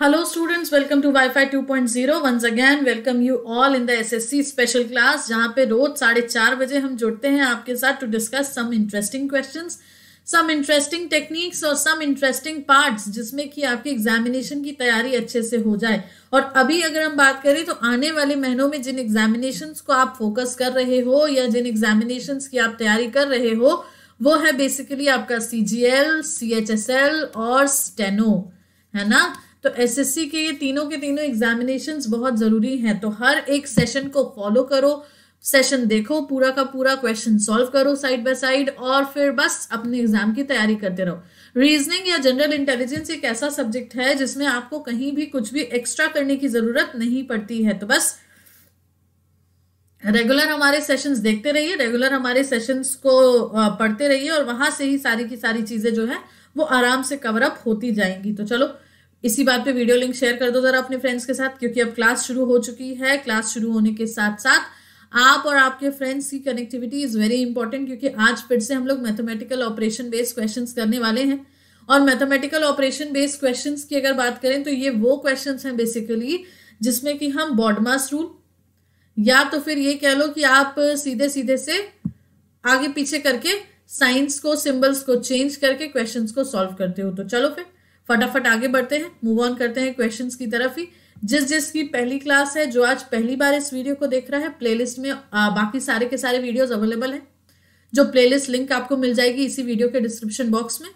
Hello students, welcome to Wi-Fi 2.0. Once again, welcome you all in the SSC special class, जहाँ पे रोज साढ़े चार बजे हम जुड़ते हैं आपके साथ to discuss some interesting questions, some interesting techniques और some interesting parts, जिसमें कि आपकी एग्जामिनेशन की तैयारी अच्छे से हो जाए और अभी अगर हम बात करें तो आने वाले महीनों में जिन एग्जामिनेशन को आप फोकस कर रहे हो या जिन एग्जामिनेशन की आप तैयारी कर रहे हो वो है बेसिकली आपका C G L C H S L और स्टेनो है ना तो एसएससी के ये तीनों के तीनों एग्जामिनेशंस बहुत ज़रूरी हैं तो हर एक सेशन को फॉलो करो सेशन देखो पूरा का पूरा क्वेश्चन सॉल्व करो साइड बाय साइड और फिर बस अपने एग्जाम की तैयारी करते रहो रीजनिंग या जनरल इंटेलिजेंस एक ऐसा सब्जेक्ट है जिसमें आपको कहीं भी कुछ भी एक्स्ट्रा करने की ज़रूरत नहीं पड़ती है तो बस रेगुलर हमारे सेशंस देखते रहिए रेगुलर हमारे सेशंस को पढ़ते रहिए और वहां से ही सारी की सारी चीज़ें जो है वो आराम से कवरअप होती जाएंगी तो चलो इसी बात पे वीडियो लिंक शेयर कर दो जरा अपने फ्रेंड्स के साथ क्योंकि अब क्लास शुरू हो चुकी है क्लास शुरू होने के साथ साथ आप और आपके फ्रेंड्स की कनेक्टिविटी इज़ वेरी इंपॉर्टेंट क्योंकि आज फिर से हम लोग मैथमेटिकल ऑपरेशन बेस्ड क्वेश्चन करने वाले हैं और मैथमेटिकल ऑपरेशन बेस्ड क्वेश्चन की अगर बात करें तो ये वो क्वेश्चन हैं बेसिकली जिसमें कि हम बॉडमास रूल या तो फिर ये कह लो कि आप सीधे सीधे से आगे पीछे करके साइंस को सिंबल्स को चेंज करके क्वेश्चंस को सॉल्व करते हो तो चलो फिर फटाफट आगे बढ़ते हैं मूव ऑन करते हैं क्वेश्चंस की तरफ ही जिस जिस की पहली क्लास है जो आज पहली बार इस वीडियो को देख रहा है प्लेलिस्ट में आ, बाकी सारे के सारे वीडियोस अवेलेबल हैं जो प्लेलिस्ट लिंक आपको मिल जाएगी इसी वीडियो के डिस्क्रिप्शन बॉक्स में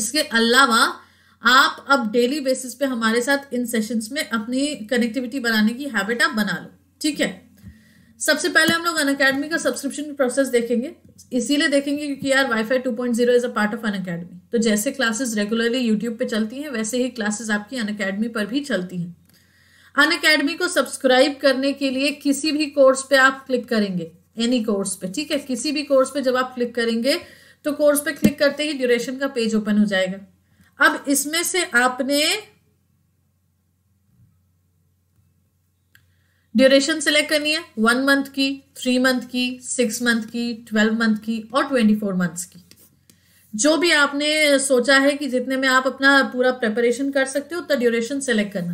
इसके अलावा आप अब डेली बेसिस पे हमारे साथ इन सेशंस में अपनी कनेक्टिविटी बनाने की हैबिट आप बना लो ठीक है सबसे पहले हम लोग अन अकेडमी का सब्सक्रिप्शन प्रोसेस देखेंगे इसीलिए देखेंगे क्योंकि यार wifi 2.0 is a part of Unacademy तो जैसे क्लासेस रेगुलरली यूट्यूब पे चलती हैं वैसे ही क्लासेस आपकी अन अकेडमी पर भी चलती हैं अन अकेडमी को सब्सक्राइब करने के लिए किसी भी कोर्स पे आप क्लिक करेंगे एनी कोर्स पे ठीक है किसी भी कोर्स पे जब आप क्लिक करेंगे तो कोर्स पे क्लिक करते ही ड्यूरेशन का पेज ओपन हो जाएगा अब इसमें से आपने ड्यूरेशन सिलेक्ट करनी है वन मंथ की थ्री मंथ की सिक्स मंथ की ट्वेल्व मंथ की और ट्वेंटी फोर मंथ्स की जो भी आपने सोचा है कि जितने में आप अपना पूरा प्रेपरेशन कर सकते हो उतना ड्यूरेशन सेलेक्ट करना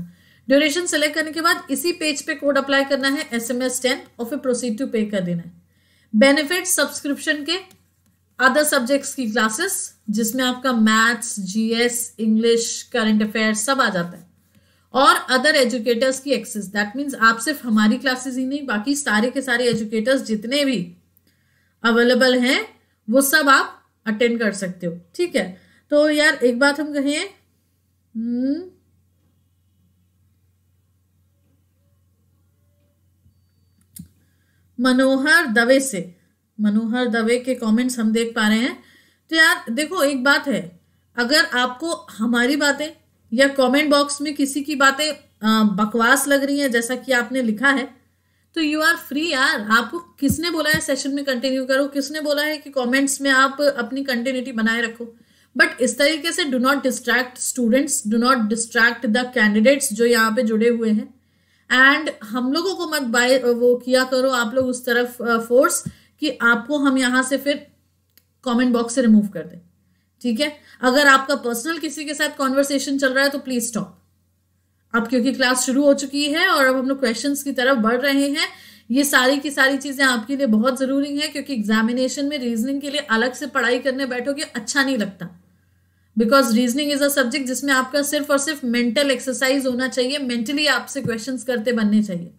ड्यूरेशन सेलेक्ट करने के बाद इसी पेज पे कोड अप्लाई करना है एस एम एस टेन और फिर प्रोसीड टू पे कर देना है बेनिफिट सब्सक्रिप्शन के अदर सब्जेक्ट्स की क्लासेस जिसमें आपका maths GS English current affair सब आ जाता है और अदर एजुकेटर्स की एक्सेस दैट मीन्स आप सिर्फ हमारी क्लासेस ही नहीं बाकी सारे के सारे एजुकेटर्स जितने भी अवेलेबल हैं वो सब आप अटेंड कर सकते हो ठीक है तो यार एक बात हम कहें हम्म, मनोहर दवे से मनोहर दवे के कमेंट्स हम देख पा रहे हैं तो यार देखो एक बात है अगर आपको हमारी बातें या कमेंट बॉक्स में किसी की बातें बकवास लग रही हैं जैसा कि आपने लिखा है तो यू आर फ्री यार आपको किसने बोला है सेशन में कंटिन्यू करो किसने बोला है कि कमेंट्स में आप अपनी कंटिन्यूटी बनाए रखो बट इस तरीके से do not distract students do not distract the candidates जो यहाँ पे जुड़े हुए हैं एंड हम लोगों को मत बाय वो किया करो आप लोग उस तरफ फोर्स कि आपको हम यहाँ से फिर कमेंट बॉक्स से रिमूव कर दें ठीक है अगर आपका पर्सनल किसी के साथ कॉन्वर्सेशन चल रहा है तो प्लीज स्टॉप अब क्योंकि क्लास शुरू हो चुकी है और अब हम लोग क्वेश्चन की तरफ बढ़ रहे हैं ये सारी की सारी चीज़ें आपके लिए बहुत ज़रूरी हैं क्योंकि एग्जामिनेशन में रीजनिंग के लिए अलग से पढ़ाई करने बैठोगे अच्छा नहीं लगता because reasoning is a subject जिसमें आपका सिर्फ और सिर्फ मेंटल एक्सरसाइज होना चाहिए मेंटली आपसे क्वेश्चन करते बनने चाहिए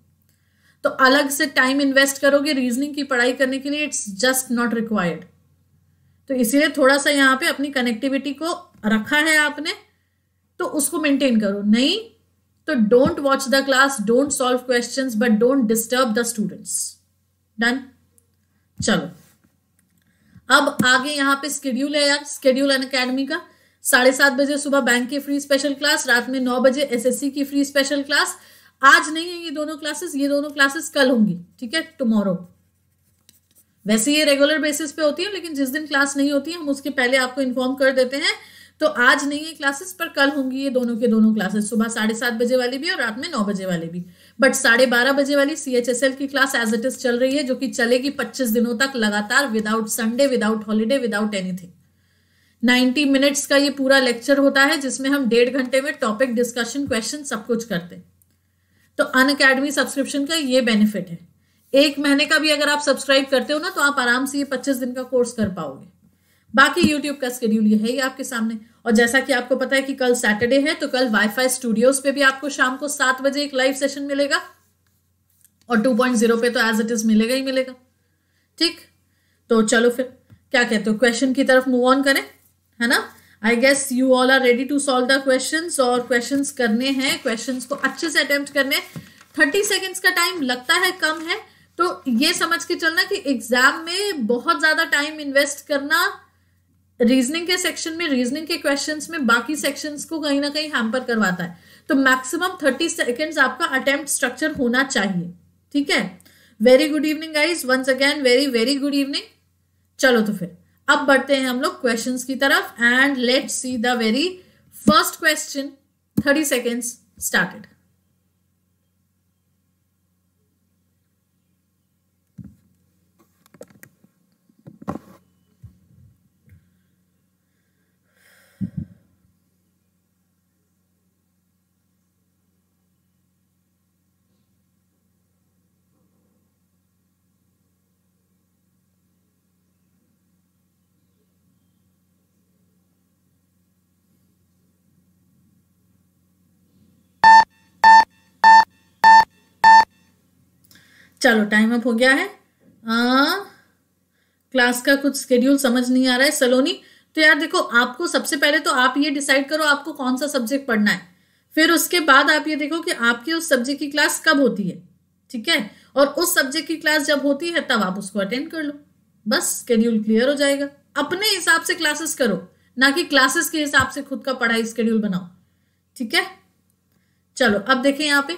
तो अलग से टाइम इन्वेस्ट करोगे रीजनिंग की पढ़ाई करने के लिए इट्स जस्ट नॉट रिक्वायर्ड तो इसीलिए थोड़ा सा यहाँ पे अपनी कनेक्टिविटी को रखा है आपने तो उसको मेंटेन करो नहीं तो don't watch the class don't solve question but don't disturb the students done चलो अब आगे यहाँ पे स्केड्यूल है यार स्केड्यूल एन अकेडमी का साढ़े सात बजे सुबह बैंक की फ्री स्पेशल क्लास रात में नौ बजे एसएससी की फ्री स्पेशल क्लास आज नहीं है ये दोनों क्लासेस ये दोनों क्लासेस कल होंगी ठीक है टुमारो वैसे ये रेगुलर बेसिस पे होती है लेकिन जिस दिन क्लास नहीं होती है हम उसके पहले आपको इन्फॉर्म कर देते हैं तो आज नहीं है क्लासेस पर कल होंगी ये दोनों के दोनों क्लासेस सुबह साढ़े सात बजे वाली भी और रात में नौ बजे वाली भी बट साढ़े बारह बजे वाली सी एच एस एल की क्लास एज इट इज चल रही है जो कि चलेगी पच्चीस दिनों तक लगातार without Sunday without holiday without anything ninety minutes का ये पूरा लेक्चर होता है जिसमें हम डेढ़ घंटे में टॉपिक डिस्कशन क्वेश्चन सब कुछ करते हैं तो अन अकेडमी सब्सक्रिप्शन का ये बेनिफिट है एक महीने का भी अगर आप सब्सक्राइब करते हो ना तो आप आराम से ये पच्चीस दिन का कोर्स कर पाओगे बाकी यूट्यूब का स्केड्यूल ये है ही आपके सामने और जैसा कि आपको पता है कि कल सैटरडे है तो कल वाईफाई स्टूडियोज पे भी आपको शाम को सात बजे एक लाइव सेशन मिलेगा और टू पॉइंट जीरो पे तो एज इट इज मिलेगा ही मिलेगा ठीक तो चलो फिर क्या कहते हो क्वेश्चन की तरफ मूव ऑन करें है ना I guess you all are ready to solve the question और क्वेश्चन करने हैं क्वेश्चन को अच्छे से अटेम्प्ट करने थर्टी सेकेंड्स का टाइम लगता है कम है तो ये समझ के चलना कि एग्जाम में बहुत ज्यादा टाइम इन्वेस्ट करना रीजनिंग के सेक्शन में रीजनिंग के क्वेश्चंस में बाकी सेक्शंस को कहीं ना कहीं हैम्पर करवाता है तो मैक्सिमम थर्टी सेकेंड्स आपका अटेम्प्ट स्ट्रक्चर होना चाहिए ठीक है very good evening guys once again very very good evening चलो तो फिर अब बढ़ते हैं हम लोग क्वेश्चन की तरफ and let see the very first question thirty seconds started चलो टाइम अप हो गया है आ, क्लास का कुछ स्केड्यूल समझ नहीं आ रहा है सलोनी तो यार देखो आपको सबसे पहले तो आप ये डिसाइड करो आपको कौन सा सब्जेक्ट पढ़ना है फिर उसके बाद आप ये देखो कि आपके उस सब्जेक्ट की क्लास कब होती है ठीक है और उस सब्जेक्ट की क्लास जब होती है तब आप उसको अटेंड कर लो बस स्केड्यूल क्लियर हो जाएगा अपने हिसाब से क्लासेस करो ना कि क्लासेस के हिसाब से खुद का पढ़ाई स्केड्यूल बनाओ ठीक है चलो अब देखें यहाँ पे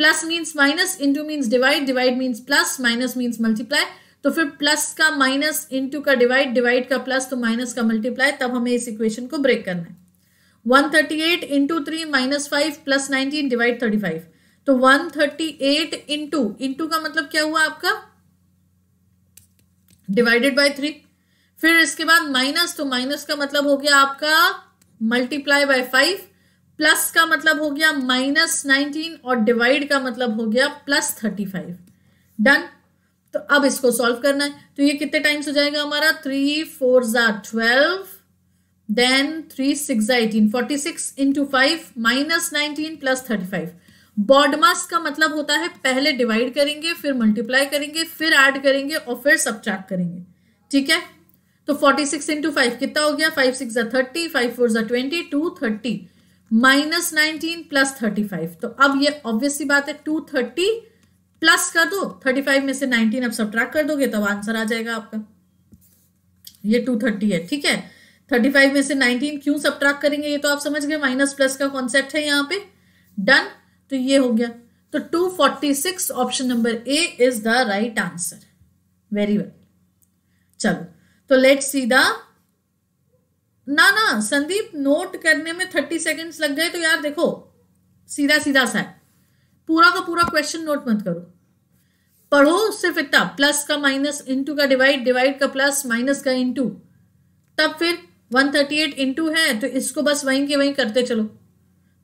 plus means minus into means divide divide means plus minus means multiply तो फिर प्लस का माइनस इंटू का डिवाइड डिवाइड का प्लस तो माइनस का मल्टीप्लाई तब हमें इस इक्वेशन को ब्रेक करना है 138 thirty eight into three minus five plus nineteen divide thirty तो 138 थर्टी एट इंटू इंटू का मतलब क्या हुआ आपका डिवाइडेड बाय थ्री फिर इसके बाद माइनस तो माइनस का मतलब हो गया आपका मल्टीप्लाई बाय फाइव प्लस का मतलब हो गया माइनस नाइनटीन और डिवाइड का मतलब हो गया प्लस थर्टी फाइव डन तो अब इसको सॉल्व करना है तो ये कितने टाइम्स हो जाएगा हमारा थ्री फोर ज़ा ट्वेल्व देन थ्री सिक्स ज़ा eighteen forty six into five minus nineteen plus thirty five BODMAS का मतलब होता है पहले डिवाइड करेंगे फिर मल्टीप्लाई करेंगे फिर ऐड करेंगे और फिर सब करेंगे ठीक है तो फोर्टी सिक्स इंटू फाइव कितना हो गया फाइव सिक्स ज़ा थर्टी फाइव फोर ज़ा twenty two thirty minus nineteen plus thirty five तो अब ये ऑब्वियस सी बात है टू थर्टी प्लस कर दो थर्टी फाइव में से नाइनटीन अब सब्ट्रैक्ट कर दोगे तब आंसर आ जाएगा आपका ये टू थर्टी है ठीक है थर्टी फाइव में से नाइनटीन क्यों सब्ट्रैक्ट करेंगे ये तो आप समझ गए माइनस प्लस का कॉन्सेप्ट है यहाँ पे डन तो ये हो गया तो two forty six option number A is the right answer very well चलो तो लेट सी द ना ना संदीप नोट करने में थर्टी सेकेंड्स लग गए तो यार देखो सीधा सीधा सा है पूरा का पूरा क्वेश्चन नोट मत करो पढ़ो सिर्फ इतना प्लस का माइनस इंटू का डिवाइड डिवाइड का प्लस माइनस का इंटू तब फिर 138 इंटू है तो इसको बस वहीं के वहीं करते चलो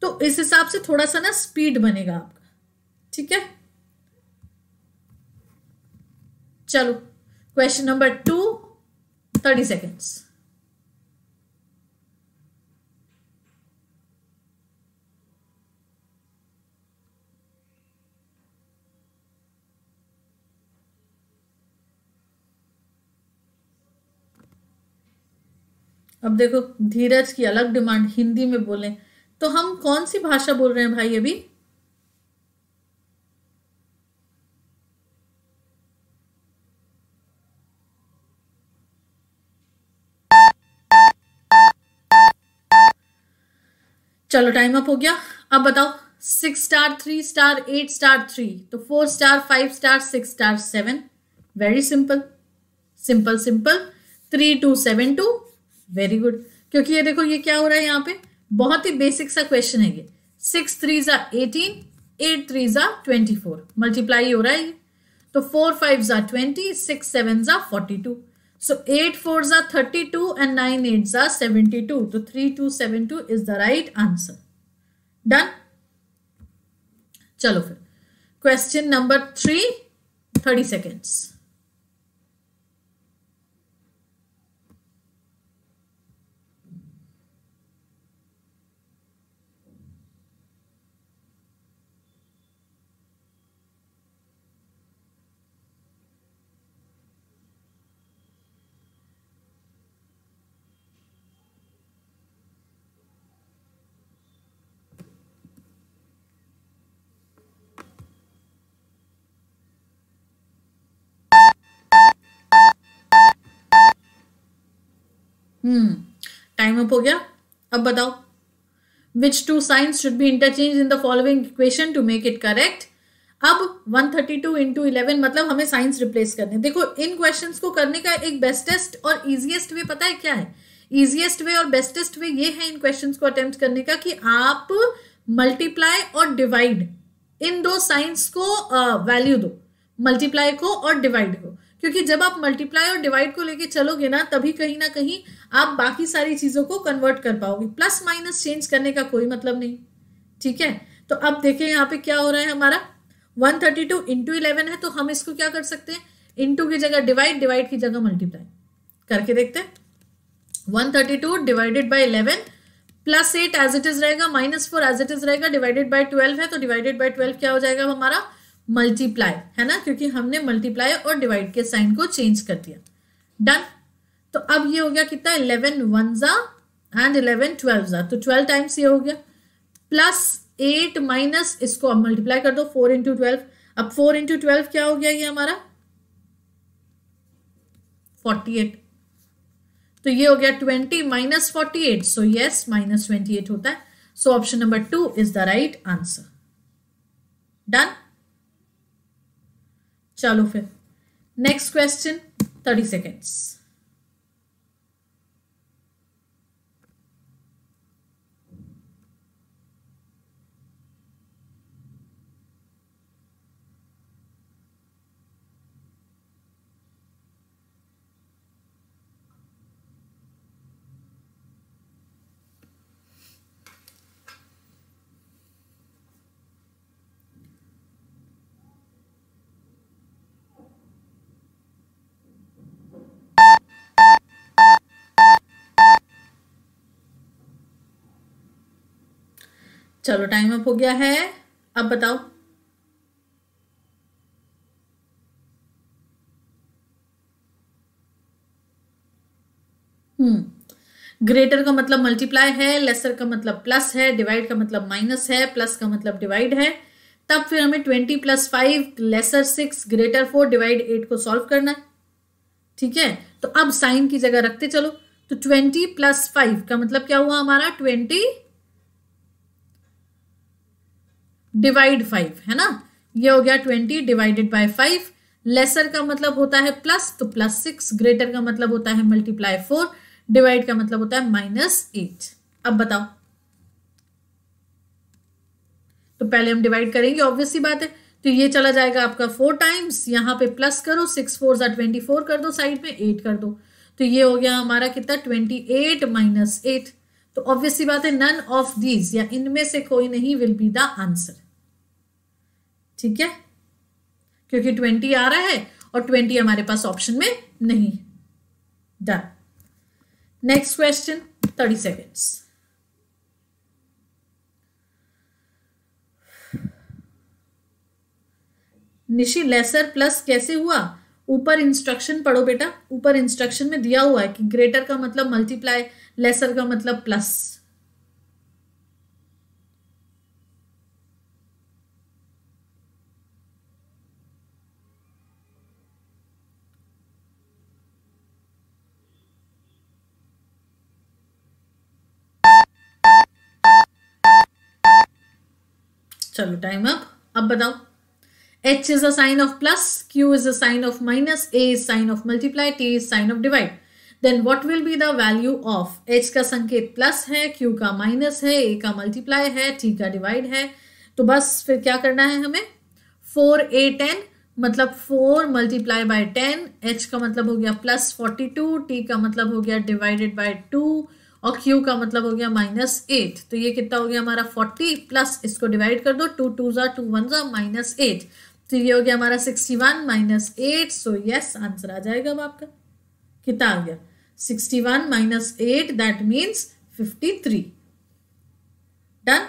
तो इस हिसाब से थोड़ा सा ना स्पीड बनेगा आपका ठीक है चलो question number two thirty seconds अब देखो धीरज की अलग डिमांड हिंदी में बोलें तो हम कौन सी भाषा बोल रहे हैं भाई अभी चलो टाइम अप हो गया अब बताओ six star three star eight star three तो four star five star six star seven very simple simple simple three two seven two very good क्योंकि ये देखो ये क्या हो रहा है यहाँ पे बहुत ही बेसिक सा क्वेश्चन है ये सिक्स थ्री ज़ा एटीन एट थ्री ज़ा ट्वेंटी फोर मल्टीप्लाई हो रहा है ये तो फोर फाइव ज़ा ट्वेंटी सिक्स सेवन ज़ा forty two so eight four ज़ा thirty two and nine eight ज़ा सेवेंटी टू तो three two seven two is the right answer done चलो फिर question number three thirty seconds hmm time up हो गया अब बताओ which two signs should be interchange in the following equation to make it correct अब 132 thirty two into eleven मतलब हमें science replace करने देखो इन क्वेश्चन को करने का एक बेस्टेस्ट और ईजिएस्ट वे पता है क्या है ईजिएस्ट वे और बेस्टेस्ट वे ये है इन क्वेश्चन को अटेम्प्ट करने का कि आप मल्टीप्लाई और डिवाइड इन दो साइंस को वैल्यू uh, दो मल्टीप्लाई को और डिवाइड को क्योंकि जब आप मल्टीप्लाई और डिवाइड को लेके चलोगे ना तभी कहीं ना कहीं आप बाकी सारी चीज़ों को कन्वर्ट कर पाओगे प्लस माइनस चेंज करने का कोई मतलब नहीं ठीक है तो अब देखें यहाँ पे क्या हो रहा है हमारा 132 थर्टी टू इंटू इलेवन है तो हम इसको क्या कर सकते हैं इंटू की जगह डिवाइड डिवाइड की जगह मल्टीप्लाई करके देखते हैं one thirty two divided by eleven plus eight as it is रहेगा minus four as it is रहेगा डिवाइडेड बाई ट्वेल्व है तो डिवाइडेड बाई ट्वेल्व क्या हो जाएगा हमारा मल्टीप्लाई है ना क्योंकि हमने मल्टीप्लाई और डिवाइड के साइन को चेंज कर दिया डन तो अब ये हो गया कितना इलेवन वन जा एंड इलेवन ट्वेल्व जा तो ट्वेल्व टाइम्स ये हो गया प्लस एट माइनस इसको अब मल्टीप्लाई कर दो फोर इंटू ट्वेल्व अब फोर इंटू ट्वेल्व क्या हो गया ये हमारा फोर्टी एट तो ये हो गया twenty minus forty eight so yes minus twenty eight होता है so option number two is the right answer done चलो फिर नेक्स्ट क्वेश्चन थर्टी सेकेंड्स चलो टाइम अप हो गया है अब बताओ हम्म ग्रेटर का मतलब मल्टीप्लाई है लेसर का मतलब प्लस है डिवाइड का मतलब माइनस है प्लस का मतलब डिवाइड है तब फिर हमें twenty plus five lesser six greater four divide eight को सॉल्व करना है ठीक है तो अब साइन की जगह रखते चलो तो ट्वेंटी प्लस फाइव का मतलब क्या हुआ हमारा ट्वेंटी डिवाइड फाइव है ना ये हो गया twenty divided by five lesser का मतलब होता है प्लस तो प्लस सिक्स ग्रेटर का मतलब होता है मल्टीप्लाई फोर डिवाइड का मतलब होता है माइनस एट अब बताओ तो पहले हम डिवाइड करेंगे ऑब्वियस सी बात है तो ये चला जाएगा आपका फोर टाइम्स यहां पे प्लस करो सिक्स फोर ज़ा ट्वेंटी फोर कर दो साइड में एट कर दो तो ये हो गया हमारा कितना ट्वेंटी एट माइनस एट तो ऑब्वियसली बात है नन ऑफ दीज या इनमें से कोई नहीं विल बी द आंसर ठीक है क्योंकि ट्वेंटी आ रहा है और ट्वेंटी हमारे पास ऑप्शन में नहीं done next question thirty seconds Nishi lesser plus कैसे हुआ ऊपर इंस्ट्रक्शन पढ़ो बेटा ऊपर इंस्ट्रक्शन में दिया हुआ है कि ग्रेटर का मतलब मल्टीप्लाई लेसर का मतलब प्लस चलो टाइम अप अब बताओ H is a sign of plus Q is a sign of minus A is sign of multiply T is sign of divide then what will be the value of H का संकेत plus है Q का minus है ए का multiply है T का divide है तो बस फिर क्या करना है हमें फोर ए टेन मतलब four multiply by ten H का मतलब हो गया प्लस फोर्टी टू टी का मतलब हो गया डिवाइडेड बाय टू और Q का मतलब हो गया माइनस एट तो ये कितना हो गया हमारा फोर्टी प्लस इसको डिवाइड कर दो टू टू ज़ा टू वन ज़ा माइनस एट तो ये हो गया हमारा sixty one minus eight so yes answer आ जाएगा अब आपका कितना आ गया sixty one minus eight that means fifty three done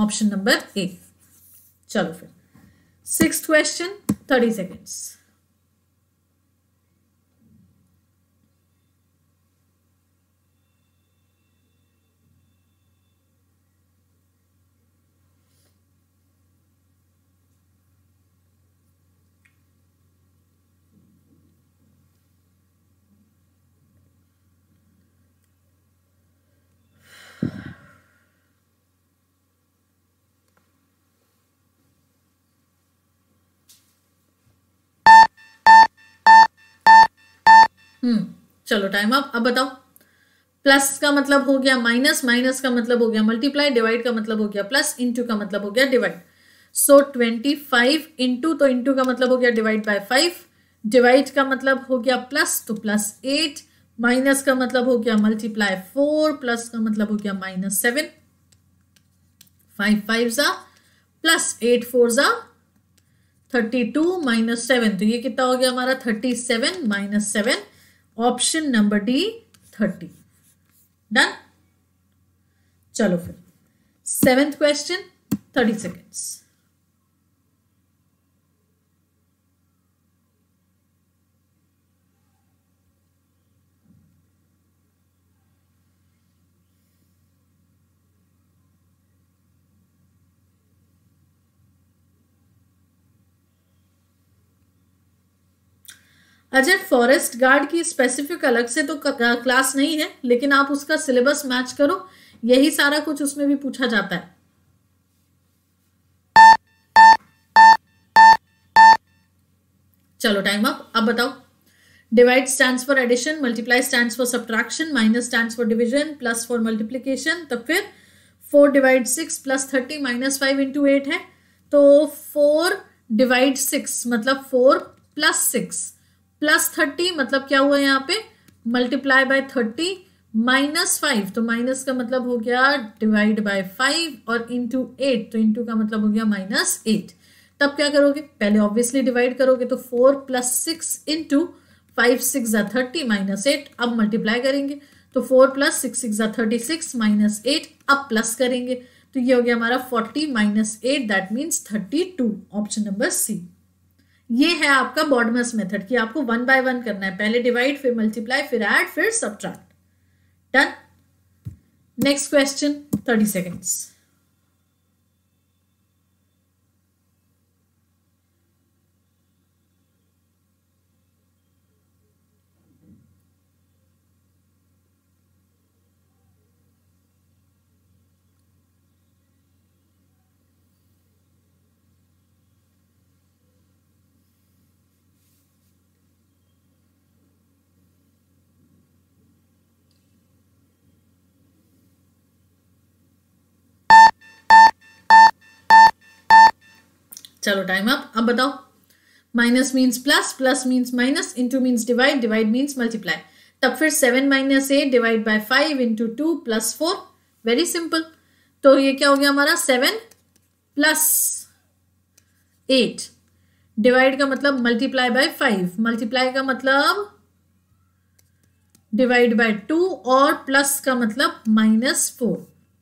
option number A चलो फिर six question thirty seconds hmm चलो टाइम आप अब बताओ प्लस का मतलब हो गया माइनस माइनस का मतलब हो गया मल्टीप्लाई डिवाइड का मतलब हो गया प्लस इंटू का मतलब हो गया divide so twenty five into तो इंटू का मतलब हो गया डिवाइड बाय फाइव डिवाइड का मतलब हो गया प्लस तो प्लस एट माइनस का मतलब हो गया मल्टीप्लाई फोर प्लस का मतलब हो गया माइनस सेवन फाइव फाइव ज़ा प्लस एट फोर ज़ा थर्टी टू माइनस सेवन तो ये कितना हो गया हमारा thirty seven minus seven option number D thirty done चलो फिर seventh question thirty seconds Ajay forest guard की स्पेसिफिक अलग से तो क्लास नहीं है लेकिन आप उसका सिलेबस मैच करो यही सारा कुछ उसमें भी पूछा जाता है चलो टाइम अप अब बताओ divide stand for addition multiply stand for subtraction minus stand for division plus for multiplication तब फिर four divide six plus thirty minus five into eight है तो फोर डिवाइड सिक्स मतलब four plus six plus thirty मतलब क्या हुआ यहाँ पे multiply by thirty minus five तो माइनस का मतलब हो गया डिवाइड बाय फाइव और इंटू एट तो इंटू का मतलब हो गया माइनस एट तब क्या करोगे पहले ऑब्वियसली डिवाइड करोगे तो four plus six into five six या थर्टी माइनस एट अब मल्टीप्लाई करेंगे तो फोर प्लस सिक्स सिक्स या थर्टी सिक्स माइनस एट अब प्लस करेंगे तो ये हो गया हमारा forty minus eight that means thirty two option number C ये है आपका बॉडमस मेथड कि आपको वन बाय वन करना है पहले डिवाइड फिर मल्टीप्लाई फिर ऐड फिर subtract done next question thirty seconds चलो टाइम अप अब बताओ minus means plus plus means minus into means divide divide means multiply तब फिर seven minus eight divide by five into two plus four very simple तो ये क्या हो गया हमारा सेवन प्लस एट डिवाइड का मतलब मल्टीप्लाई बाय फाइव मल्टीप्लाई का मतलब डिवाइड बाय टू और प्लस का मतलब माइनस फोर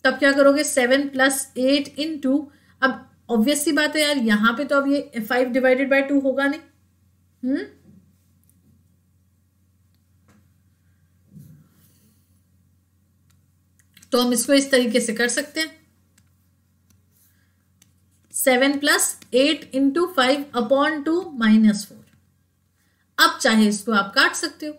तब क्या करोगे सेवन प्लस एट इंटू अब ऑब्वियस सी बात है यार यहां पे तो अब ये फाइव डिवाइडेड बाय टू होगा नहीं हम्म तो हम इसको इस तरीके से कर सकते हैं seven plus eight into five upon two minus four अब चाहे इसको आप काट सकते हो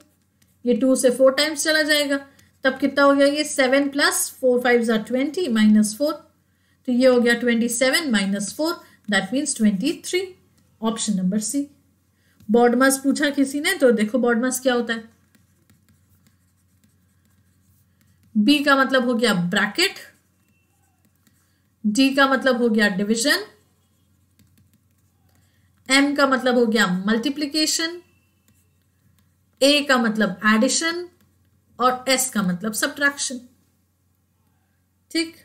ये टू से फोर टाइम्स चला जाएगा तब कितना हो गया ये seven plus four five twenty minus four तो ये हो गया twenty seven minus four that means twenty three option number C BODMAS पूछा किसी ने तो देखो बॉडमास क्या होता है बी का मतलब हो गया ब्रैकेट डी का मतलब हो गया डिवीजन एम का मतलब हो गया मल्टीप्लीकेशन ए का मतलब एडिशन और एस का मतलब सब्ट्रैक्शन ठीक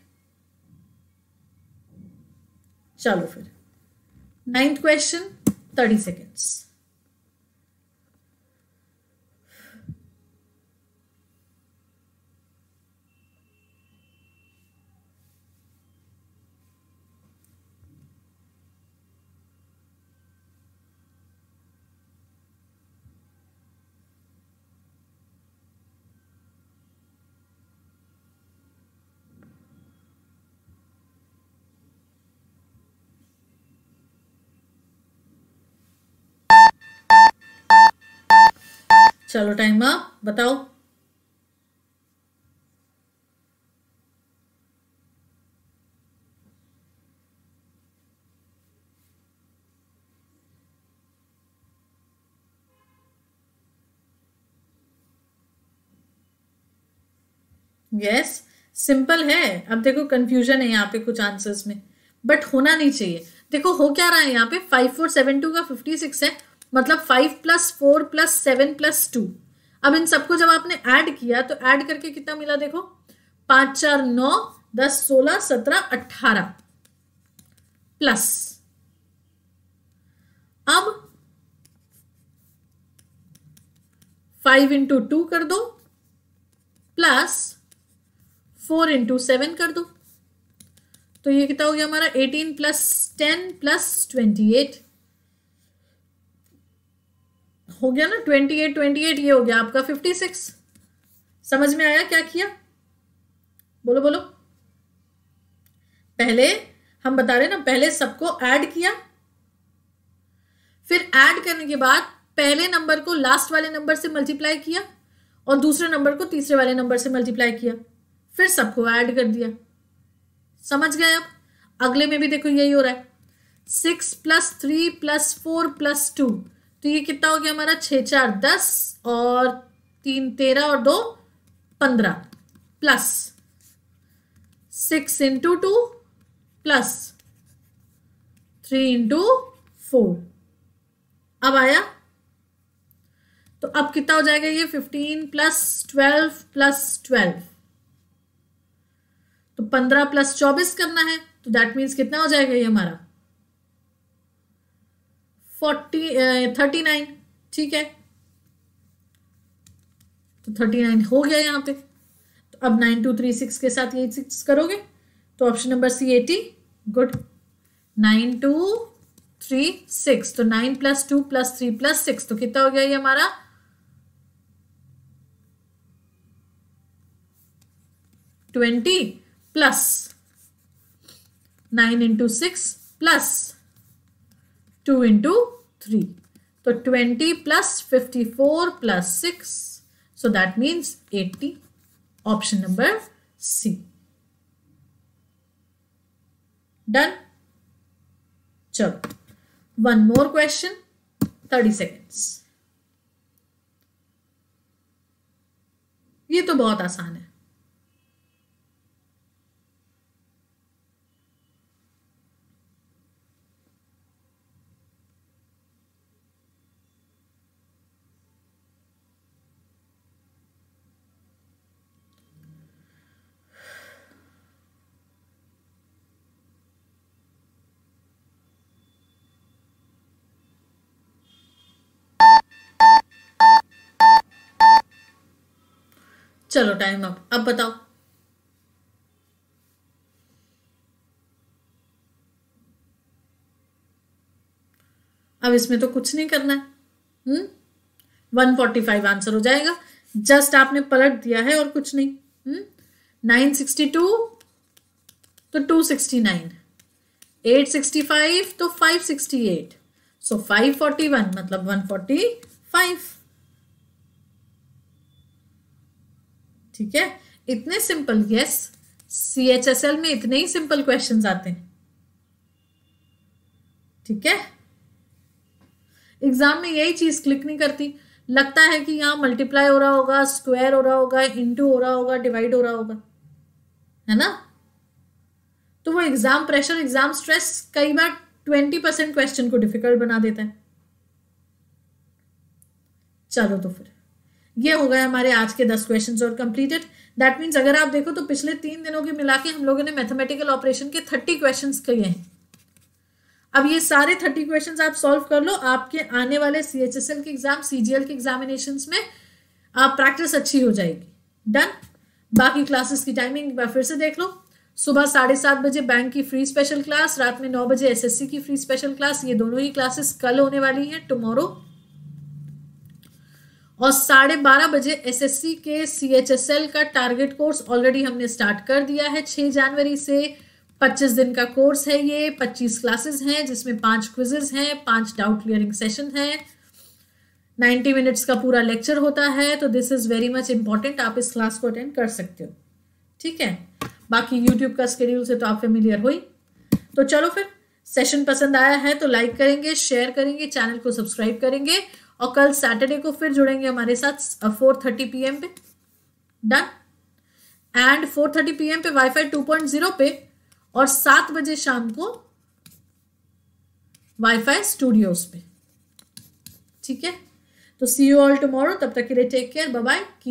चलो फिर नाइन्थ क्वेश्चन थर्टी सेकेंड्स चलो टाइम आप बताओ यस yes, सिंपल है अब देखो कंफ्यूजन है यहाँ पे कुछ आंसर्स में बट होना नहीं चाहिए देखो हो क्या रहा है यहाँ पे फाइव फोर सेवन टू का फिफ्टी सिक्स है मतलब five plus four plus seven plus two अब इन सबको जब आपने ऐड किया तो ऐड करके कितना मिला देखो पांच चार नौ दस सोलह सत्रह अट्ठारह प्लस अब फाइव इंटू टू कर दो प्लस फोर इंटू सेवन कर दो तो ये कितना हो गया हमारा eighteen plus ten plus twenty eight हो गया ना ट्वेंटी एट ट्वेंटी एट ये हो गया आपका फिफ्टी सिक्स समझ में आया क्या किया बोलो बोलो पहले हम बता रहे ना पहले सबको ऐड किया फिर ऐड करने के बाद पहले नंबर को लास्ट वाले नंबर से मल्टीप्लाई किया और दूसरे नंबर को तीसरे वाले नंबर से मल्टीप्लाई किया फिर सबको ऐड कर दिया समझ गए आप अगले में भी देखो यही हो रहा है six plus three plus four plus two तो ये कितना हो गया हमारा छः चार दस और तीन तेरह और दो पंद्रह plus six into two plus three into four अब आया तो अब कितना हो जाएगा ये fifteen plus twelve plus twelve तो पंद्रह प्लस चौबीस करना है तो दैट मीन्स कितना हो जाएगा ये हमारा फोर्टी थर्टी नाइन ठीक है तो थर्टी नाइन हो गया यहां पे तो अब नाइन टू थ्री सिक्स के साथ ये सिक्स करोगे तो option number C eighty good nine two three six तो nine plus two plus three plus six तो कितना हो गया ये हमारा twenty plus nine into six plus two into three तो twenty plus fifty four plus six so that means eighty option number C done चलो one more question thirty seconds ये तो बहुत आसान है चलो टाइम अब अब बताओ अब इसमें तो कुछ नहीं करना है वन फोर्टी फाइव आंसर हो जाएगा जस्ट आपने पलट दिया है और कुछ नहीं नाइन सिक्सटी टू तो two sixty nine eight sixty five तो five sixty eight so five forty one मतलब वन फोर्टी फाइव ठीक है इतने simple yes C H S L में इतने ही सिंपल क्वेश्चन आते हैं ठीक है एग्जाम में यही चीज क्लिक नहीं करती लगता है कि यहां मल्टीप्लाई हो रहा होगा स्क्वायर हो रहा होगा इंटू हो रहा होगा डिवाइड हो रहा होगा है ना तो वो एग्जाम प्रेशर एग्जाम स्ट्रेस कई बार ट्वेंटी परसेंट क्वेश्चन को डिफिकल्ट बना देता है चलो तो फिर ये हो गए हमारे आज के दस क्वेश्चन और कंप्लीटेड दैट मीन्स अगर आप देखो तो पिछले तीन दिनों के मिला के हम लोगों ने मैथमेटिकल ऑपरेशन के थर्टी क्वेश्चन किए हैं अब ये सारे थर्टी क्वेश्चन आप सॉल्व कर लो आपके आने वाले सी एच एस एल के एग्जाम सी जी एल के एग्जामिनेशन में आप प्रैक्टिस अच्छी हो जाएगी डन बाकी क्लासेस की टाइमिंग एक बार फिर से देख लो सुबह साढ़े सात बजे बैंक की फ्री स्पेशल क्लास रात में नौ बजे एसएससी की फ्री स्पेशल क्लास ये दोनों ही क्लासेस कल होने वाली हैं टुमारो और साढ़े बारह बजे सी के सी एच एस एल का टारगेट कोर्स ऑलरेडी हमने स्टार्ट कर दिया है छः जनवरी से पच्चीस दिन का कोर्स है ये पच्चीस क्लासेस हैं जिसमें पांच क्विजेज हैं पांच डाउट क्लियरिंग सेशन हैं नाइन्टी मिनट्स का पूरा लेक्चर होता है तो this is very much important आप इस क्लास को अटेंड कर सकते हो ठीक है बाकी यूट्यूब का स्केड्यूल से तो आप फेमिलियर हो ही तो चलो फिर सेशन पसंद आया है तो लाइक करेंगे शेयर करेंगे चैनल को सब्सक्राइब करेंगे और कल सैटरडे को फिर जुड़ेंगे हमारे साथ फोर थर्टी पी एम पे done and four thirty P M पे वाईफाई टू पॉइंट जीरो पे और सात बजे शाम को वाईफाई स्टूडियोज पे ठीक है तो सी यू ऑल टुमारो तब तक के लिए टेक केयर बाय